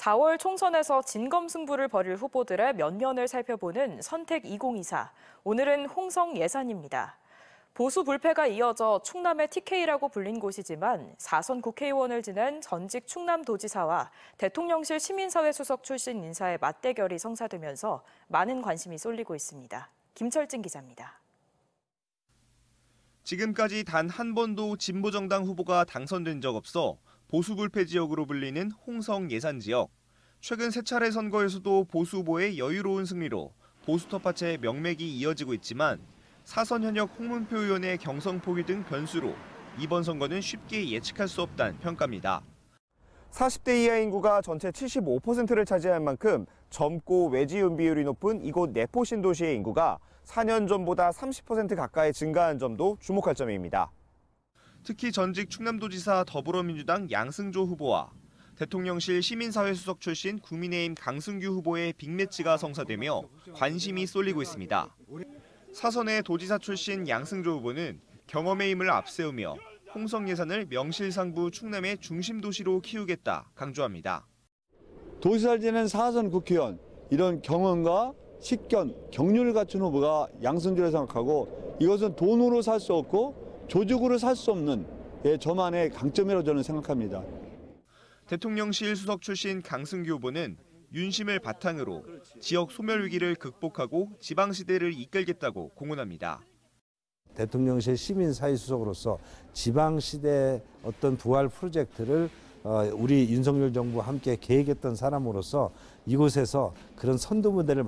4월 총선에서 진검 승부를 벌일 후보들의 면면을 살펴보는 선택 2024. 오늘은 홍성 예산입니다. 보수 불패가 이어져 충남의 TK라고 불린 곳이지만 4선 국회의원을 지낸 전직 충남도지사와 대통령실 시민사회 수석 출신 인사의 맞대결이 성사되면서 많은 관심이 쏠리고 있습니다. 김철진 기자입니다. 지금까지 단 한 번도 진보정당 후보가 당선된 적 없어 보수불패 지역으로 불리는 홍성 예산 지역. 최근 세 차례 선거에서도 보수 후보의 여유로운 승리로 보수터파체의 명맥이 이어지고 있지만 사선 현역 홍문표 의원의 경성 포기 등 변수로 이번 선거는 쉽게 예측할 수 없다는 평가입니다. 40대 이하 인구가 전체 75%를 차지할 만큼 젊고 외지윤 비율이 높은 이곳 내포 신도시의 인구가 4년 전보다 30% 가까이 증가한 점도 주목할 점입니다. 특히 전직 충남도지사 더불어민주당 양승조 후보와 대통령실 시민사회수석 출신 국민의힘 강승규 후보의 빅매치가 성사되며 관심이 쏠리고 있습니다. 사선의 도지사 출신 양승조 후보는 경험의 힘을 앞세우며 홍성 예산을 명실상부 충남의 중심 도시로 키우겠다 강조합니다. 도시살 지낸 사선 국회의원 이런 경험과 식견, 경륜을 갖춘 후보가 양승조를 생각하고 이것은 돈으로 살 수 없고 조직으로 살 수 없는 예, 저만의 강점이라고 저는 생각합니다. 대통령실 수석 출신 강승규 후보는 윤심을 바탕으로 지역 소멸 위기를 극복하고 지방 시대를 이끌겠다고 공언합니다. 대통령실 시민사회 수석으로서 지방 시대 어떤 부활 프로젝트를 어, 우리 윤석열 정부와 함께 계획했던 사람으로서 이곳에서 그런 선두 무대를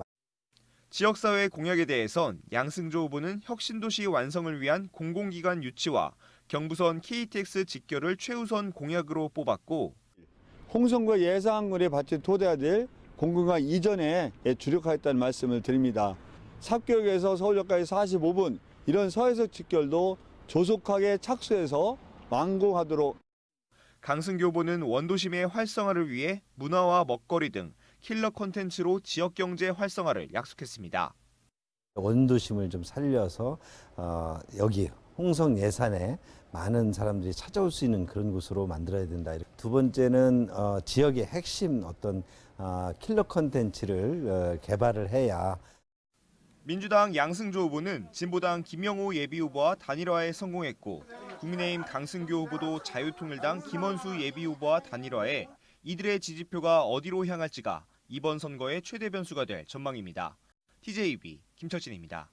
지역사회 공약에 대해선 양승조 후보는 혁신도시 완성을 위한 공공기관 유치와 경부선 KTX 직결을 최우선 공약으로 뽑았고 홍성과 예상을에 바친 토대가 될공공기 이전에 주력하였다는 말씀을 드립니다. 삽교역에서 서울역까지 45분 이런 서해석 직결도 조속하게 착수해서 완공하도록 강승교 보는 원도심의 활성화를 위해 문화와 먹거리 등 킬러 콘텐츠로 지역 경제 활성화를 약속했습니다. 원도심을 좀 살려서 어, 여기 홍성 예산에 많은 사람들이 찾아올 수 있는 그런 곳으로 만들어야 된다. 두 번째는 어, 지역의 핵심 어떤 어, 킬러 콘텐츠를 어, 개발을 해야. 민주당 양승조 후보는 진보당 김영호 예비후보와 단일화에 성공했고 국민의힘 강승규 후보도 자유통일당 김원수 예비후보와 단일화에 이들의 지지표가 어디로 향할지가 이번 선거의 최대 변수가 될 전망입니다. TJB 김철진입니다.